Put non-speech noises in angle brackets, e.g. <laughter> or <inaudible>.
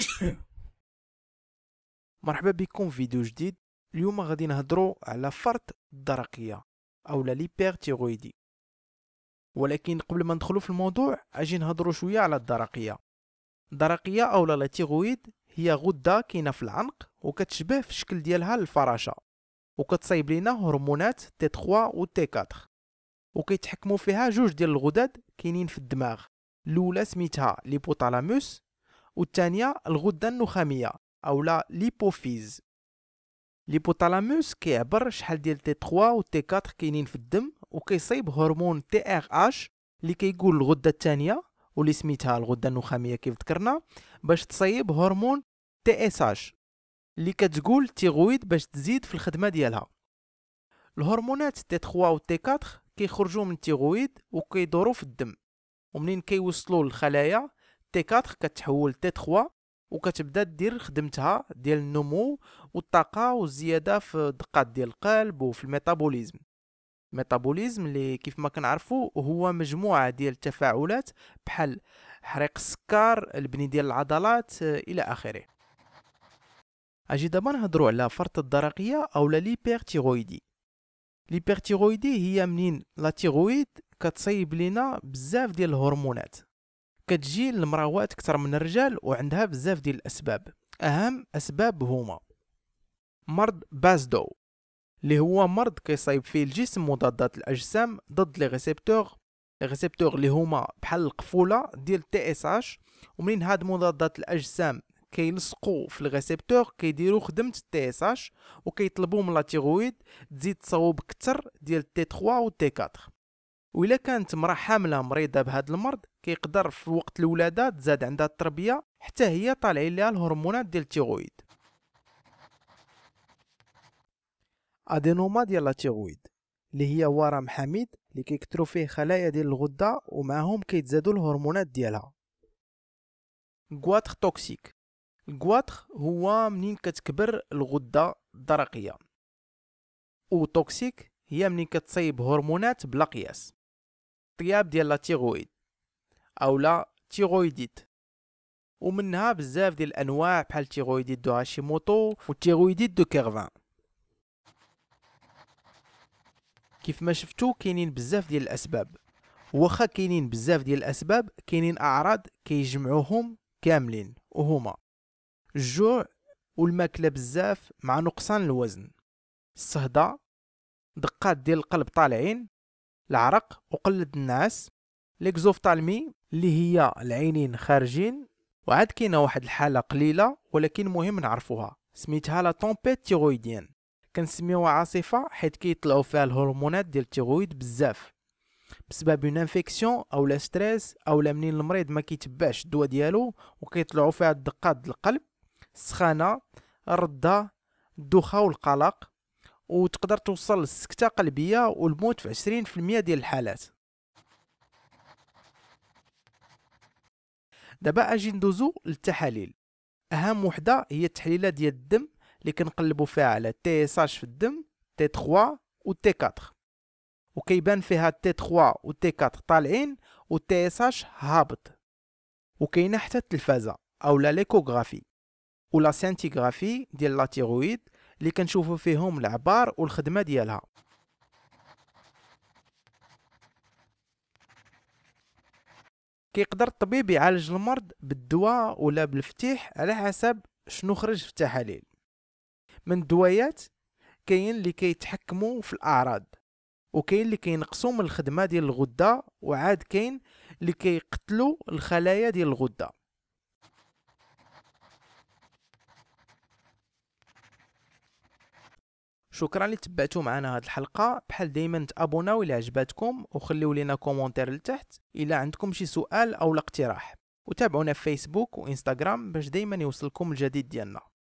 <coughs> مرحبا بكم في فيديو جديد اليوم غادي نهضروا على فرط الدرقيه او ليبير ولكن قبل ما ندخلوا في الموضوع اجي نهضروا شويه على الدرقيه الدرقيه او لا تيغويد هي غده كاينه في العنق وكتشبه في الشكل ديالها الفراشه وكتصايب لينا هرمونات تي 3 و تي 4 وكيتحكموا فيها جوج ديال الغدد كاينين في الدماغ الاولى سميتها ليبوتالاموس والثانيه الغده النخاميه او لا ليبوفيز ليبوتالاموس كيعبر شحال ديال تي 3 و تي 4 كاينين في الدم وكيصيب هرمون تي ار اش اللي كيقول الغده الثانيه واللي سميتها الغده النخاميه كيف ذكرنا باش تصيب هرمون تي اس اش اللي كتقول التيغويد باش تزيد في الخدمه ديالها الهرمونات تي 3 و تي 4 كيخرجوا من التيغويد وكيدوروا في الدم ومنين كيوصلوا للخلايا تي 4 كتحول تي 3 وكتبدا دير خدمتها ديال النمو والطاقه والزياده في الدقات ديال القلب وفي الميتابوليزم الميتابوليزم اللي كيف ما كنعرفوا هو مجموعه ديال التفاعلات بحال حريق السكر البني ديال العضلات الى اخره اجي دابا نهضروا على فرط الدرقيه او ليبرتيرويدي ليبرتيرويدي هي منين لا تيرويد كتصيب لينا بزاف ديال الهرمونات كتجي المراوات اكثر من الرجال وعندها بزاف ديال الاسباب اهم اسباب هما مرض بازدو اللي هو مرض كيصايب فيه الجسم مضادات الاجسام ضد لي ريسبتور لي ريسبتور اللي هما بحال القفوله ديال تي اس اش ومنين هاد مضادات الاجسام كيلصقوا في الريسبتور كيديروا خدمه تي اس اش وكيطلبوا من لا تزيد تصاوب اكثر ديال تي 3 و تي 4 وإلا كانت مرأة حاملة مريضة بهذا المرض كيقدر في وقت الولادة تزاد عندها التربية حتى هي طالعين لها الهرمونات ديال التيغويد ادينوما ديال التيغويد اللي هي ورم حميد اللي كيكثروا فيه خلايا ديال الغده ومعهم كيتزادوا الهرمونات ديالها غواتر توكسيك الغواتر هو منين كتكبر الغده الدرقيه وتوكسيك هي منين كتصيب هرمونات بلا قياس الطياب ديال لا تيغويد او لا تيغويديت ومنها بزاف ديال الانواع بحال تيغويديت دو هاشيموتو وتيغويديت دو كيرفان كيف ما شفتو كاينين بزاف ديال الاسباب واخا كاينين بزاف ديال الاسباب كاينين اعراض كيجمعوهم كاملين وهما الجوع والماكله بزاف مع نقصان الوزن الصهده دقات ديال القلب طالعين العرق وقلد النعاس ليكزوفتالمي اللي هي العينين خارجين وعاد كاينه واحد الحاله قليله ولكن مهم نعرفوها سميتها لا تومبيت تيغويديان كنسميوها عاصفه حيت كيطلعوا فيها الهرمونات ديال التيغويد بزاف بسبب اون انفيكسيون او لا ستريس او لا منين المريض ما كيتبعش الدواء ديالو وكيطلعوا فيها الدقات القلب السخانه الرده الدوخه والقلق وتقدر توصل للسكتة قلبية والموت في 20% ديال الحالات دابا اجي ندوزو للتحاليل اهم وحده هي التحليله ديال الدم اللي كنقلبوا فيها على تي اس اش في الدم تي 3 و تي 4 وكيبان فيها تي 3 و تي 4 طالعين و تي اس اش هابط وكاينه حتى التلفازه اولا ليكوغرافي ولا سينتيغرافي ديال لا تيرويد اللي كنشوفوا فيهم العبار والخدمه ديالها كيقدر الطبيب يعالج المرض بالدواء ولا بالفتيح على حسب شنو خرج في التحاليل من الدويات كاين اللي كيتحكموا في الاعراض وكاين اللي كينقصوا من الخدمه ديال الغده وعاد كاين اللي كيقتلوا الخلايا ديال الغده شكرا اللي تبعتوا معنا هاد الحلقه بحال دايما تابوناو الى عجباتكم وخليو لينا كومونتير لتحت الى عندكم شي سؤال او اقتراح وتابعونا في فيسبوك وانستغرام باش دايما يوصلكم الجديد ديالنا